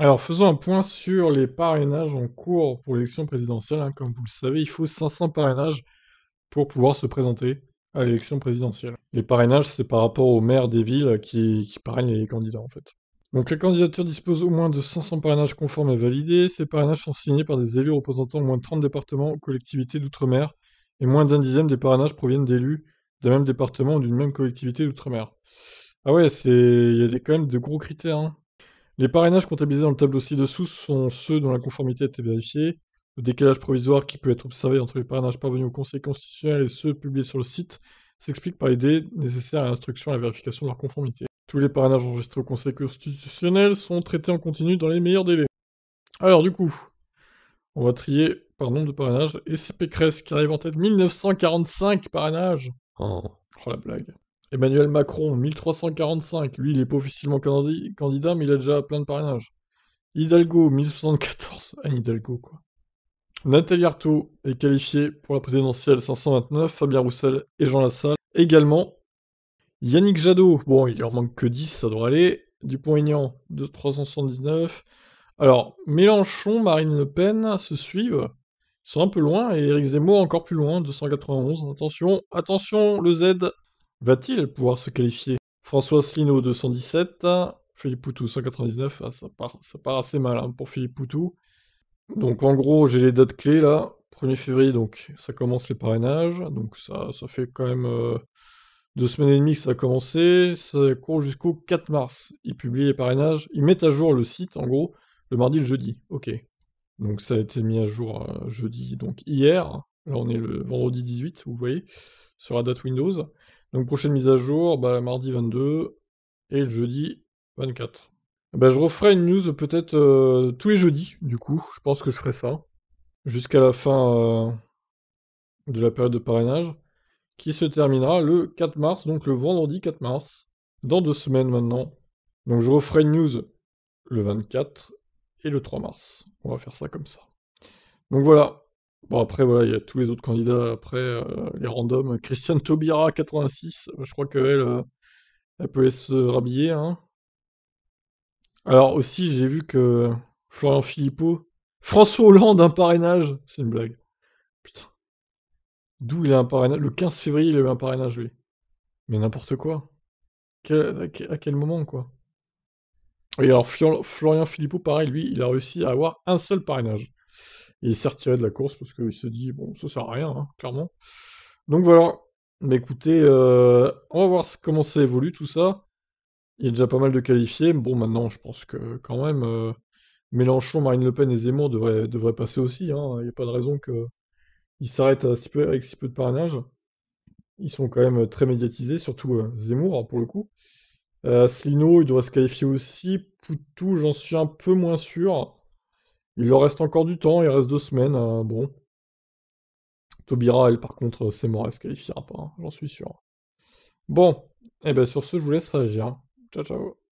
Alors, faisons un point sur les parrainages en cours pour l'élection présidentielle. Hein. Comme vous le savez, il faut 500 parrainages pour pouvoir se présenter à l'élection présidentielle. Les parrainages, c'est par rapport aux maires des villes qui, parrainent les candidats, en fait. Donc les candidatures disposent au moins de 500 parrainages conformes et validés. Ces parrainages sont signés par des élus représentant au moins 30 départements ou collectivités d'outre-mer, et moins d'un dixième des parrainages proviennent d'élus d'un même département ou d'une même collectivité d'outre-mer. Ah ouais, il y a quand même de gros critères. Hein. Les parrainages comptabilisés dans le tableau ci-dessous sont ceux dont la conformité a été vérifiée. Le décalage provisoire qui peut être observé entre les parrainages parvenus au Conseil constitutionnel et ceux publiés sur le site s'explique par les délais nécessaires à l'instruction et à la vérification de leur conformité. Tous les parrainages enregistrés au Conseil constitutionnel sont traités en continu dans les meilleurs délais. Alors du coup, on va trier par nombre de parrainages, et c'est Pécresse qui arrive en tête, 1945 parrainages Oh, oh la blague. Emmanuel Macron, 1345. Lui, il est pas officiellement candidat, mais il a déjà plein de parrainages. Hidalgo, 1074. Ah, Hidalgo, quoi. Nathalie Arthaud est qualifiée pour la présidentielle 529. Fabien Roussel et Jean Lassalle également. Yannick Jadot, bon, il leur manque que 10, ça doit aller. Dupont-Aignan, de 379. Alors, Mélenchon, Marine Le Pen se suivent. Ils sont un peu loin, et Eric Zemmour encore plus loin, 291. Attention, attention, le Z Va-t-il pouvoir se qualifier François Asselineau 217, Philippe Poutou 199, ah, ça, part, assez mal hein, pour Philippe Poutou. Donc en gros, j'ai les dates clés là. 1er février, donc ça commence les parrainages, donc ça, fait quand même euh, deux semaines et demie que ça a commencé, ça court jusqu'au 4 mars. Il publie les parrainages, Il met à jour le site en gros le mardi et le jeudi, ok. Donc ça a été mis à jour euh, jeudi, donc hier, là on est le vendredi 18, vous voyez, sur la date Windows. Donc prochaine mise à jour, bah, mardi 22 et jeudi 24. Bah, je referai une news peut-être euh, tous les jeudis, du coup. Je pense que je ferai ça. Jusqu'à la fin euh, de la période de parrainage. Qui se terminera le 4 mars, donc le vendredi 4 mars. Dans deux semaines maintenant. Donc je referai une news le 24 et le 3 mars. On va faire ça comme ça. Donc voilà, Bon, après, voilà, il y a tous les autres candidats, après, euh, les randoms. Christiane Taubira, 86, je crois qu'elle elle peut se rhabiller. Hein. Alors aussi, j'ai vu que Florian Philippot, François Hollande, un parrainage, c'est une blague. Putain. D'où il a un parrainage Le 15 février, il a eu un parrainage, lui. Mais n'importe quoi. à quel moment, quoi Et alors, Florian Philippot, pareil, lui, il a réussi à avoir un seul parrainage il s'est retiré de la course parce qu'il se dit bon ça sert à rien hein, clairement. Donc voilà. Mais écoutez, euh, on va voir comment ça évolue tout ça. Il y a déjà pas mal de qualifiés. Bon maintenant je pense que quand même euh, Mélenchon, Marine Le Pen et Zemmour devraient, passer aussi. Hein. Il n'y a pas de raison qu'ils s'arrêtent avec si peu de parrainage. Ils sont quand même très médiatisés, surtout euh, Zemmour hein, pour le coup. Slino, il devrait se qualifier aussi. Poutou, j'en suis un peu moins sûr. Il leur reste encore du temps, il reste deux semaines, euh, bon. Tobira, elle, par contre, euh, c'est mort, elle se qualifiera pas, hein, j'en suis sûr. Bon, et eh ben, sur ce, je vous laisse réagir. Hein. Ciao, ciao.